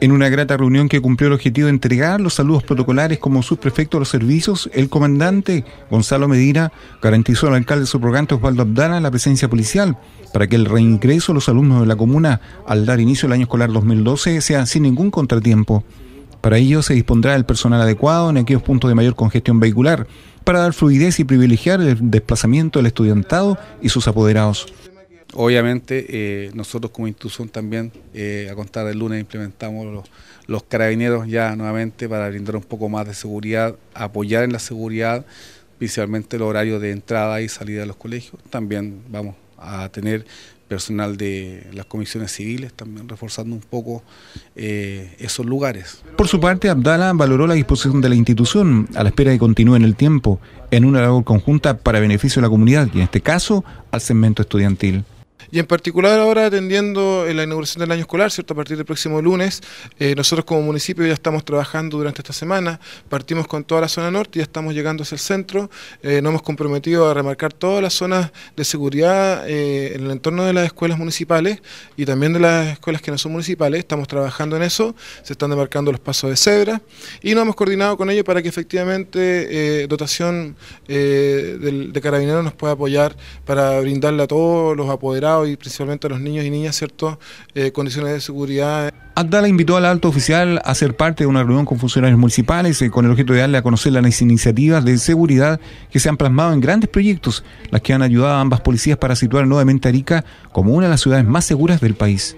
En una grata reunión que cumplió el objetivo de entregar los saludos protocolares como subprefecto de los servicios, el comandante Gonzalo Medina garantizó al alcalde subrogante Osvaldo Abdala la presencia policial para que el reingreso de los alumnos de la comuna al dar inicio al año escolar 2012 sea sin ningún contratiempo. Para ello se dispondrá el personal adecuado en aquellos puntos de mayor congestión vehicular para dar fluidez y privilegiar el desplazamiento del estudiantado y sus apoderados. Obviamente, eh, nosotros como institución también, eh, a contar del lunes, implementamos los, carabineros ya nuevamente para brindar un poco más de seguridad, apoyar en la seguridad, principalmente el horario de entrada y salida de los colegios. También vamos a tener personal de las comisiones civiles, también reforzando un poco eh, esos lugares. Por su parte, Abdala valoró la disposición de la institución a la espera de que continúe en el tiempo en una labor conjunta para beneficio de la comunidad y, en este caso, al segmento estudiantil. Y en particular ahora atendiendo la inauguración del año escolar, ¿cierto? A partir del próximo lunes, eh, nosotros como municipio ya estamos trabajando durante esta semana, partimos con toda la zona norte, y ya estamos llegando hacia el centro, eh, nos hemos comprometido a remarcar todas las zonas de seguridad eh, en el entorno de las escuelas municipales y también de las escuelas que no son municipales, estamos trabajando en eso, se están demarcando los pasos de cebra y nos hemos coordinado con ellos para que efectivamente dotación de carabineros nos pueda apoyar para brindarle a todos los apoderados y principalmente a los niños y niñas ciertas eh, condiciones de seguridad. Abdala invitó al alto oficial a ser parte de una reunión con funcionarios municipales eh, con el objeto de darle a conocer las iniciativas de seguridad que se han plasmado en grandes proyectos, las que han ayudado a ambas policías para situar nuevamente a Arica como una de las ciudades más seguras del país.